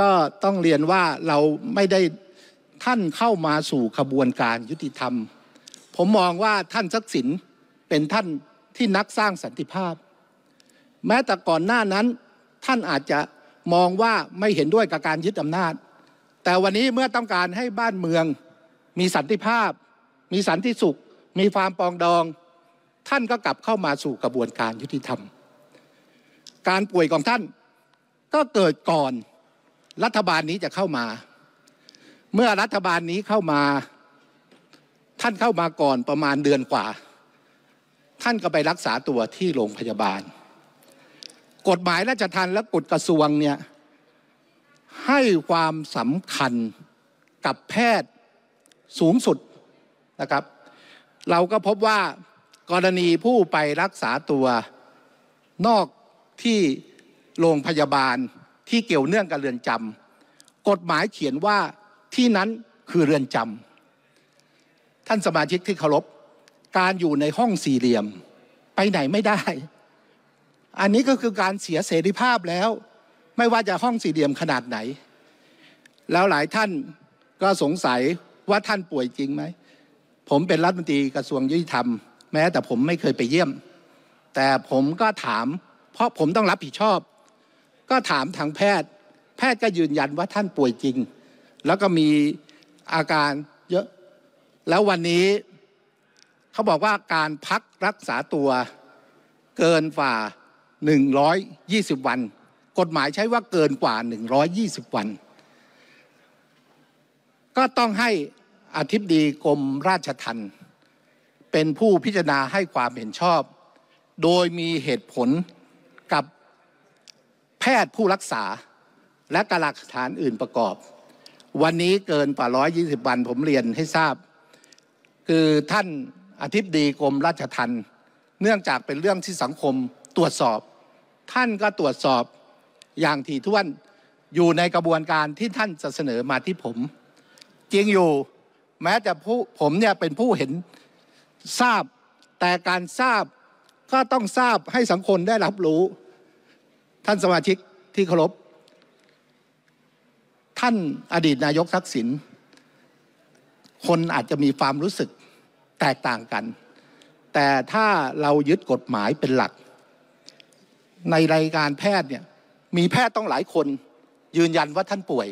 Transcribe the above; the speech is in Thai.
ก็ต้องเรียนว่าเราไม่ได้ท่านเข้ามาสู่ขบวนการยุติธรรม ผมมองว่าท่านทักษิณเป็นท่านที่นักสร้างสันติภาพ แม้แต่ก่อนหน้านั้นท่านอาจจะมองว่าไม่เห็นด้วยกับการยึดอำนาจ แต่วันนี้เมื่อต้องการให้บ้านเมือง มีสันติภาพ มีสันติสุข มีความปองดอง ท่านก็กลับเข้ามาสู่กระบวนการยุติธรรม การป่วยของท่านก็เกิดก่อนรัฐบาลนี้จะเข้ามา เมื่อรัฐบาลนี้เข้ามา ท่านเข้ามาก่อนประมาณเดือนกว่า ท่านก็ไปรักษาตัวที่โรงพยาบาล กฎหมายราชทัณฑ์และกฎกระทรวงเนี่ย ให้ความสำคัญกับแพทย์สูงสุดนะครับ เราก็พบว่ากรณีผู้ไปรักษาตัว นอกที่โรงพยาบาลที่เกี่ยวเนื่องกับเรือนจำ กฎหมายเขียนว่าที่นั้นคือเรือนจำ ท่านสมาชิกที่เคารพ การอยู่ในห้องสี่เหลี่ยมไปไหนไม่ได้ อันนี้ก็คือการเสียเสรีภาพแล้ว ไม่ว่าจะห้องสี่เหลี่ยมขนาดไหน แล้วหลายท่านก็สงสัยว่าท่านป่วยจริงไหม ผมเป็นรัฐมนตรีกระทรวงยุติธรรม แม้แต่ผมไม่เคยไปเยี่ยม แต่ผมก็ถาม เพราะผมต้องรับผิดชอบก็ถามทางแพทย์ แพทย์ก็ยืนยันว่าท่านป่วยจริง แล้วก็มีอาการเยอะ แล้ววันนี้เขาบอกว่าการพักรักษาตัวเกินฝ่า120วัน กฎหมายใช้ว่าเกินกว่า120วันก็ต้องให้อธิบดีกรมราชทัณฑ์เป็นผู้พิจารณาให้ความเห็นชอบ โดยมีเหตุผลกับแพทย์ผู้รักษาและกระลักฐานอื่นประกอบ วันนี้เกินกว่า120วันผมเรียนให้ทราบ คือท่านอธิบดีกรมราชทัณฑ์เนื่องจากเป็นเรื่องที่สังคมตรวจสอบ ท่านก็ตรวจสอบอย่างถี่ถ้วนอยู่ในกระบวนการที่ท่านจะเสนอมาที่ผม จริงอยู่แม้จะผู้ผมเนี่ยเป็นผู้เห็นทราบแต่การทราบก็ต้องทราบให้สังคมได้รับรู้ท่านสมาชิกที่เคารพ ท่านอดีตนายกทักษิณคนอาจจะมีความรู้สึกแตกต่างกัน แต่ถ้าเรายึดกฎหมายเป็นหลัก ในรายการแพทย์เนี่ย มีแพทย์ต้องหลายคนยืนยันว่าท่านป่วย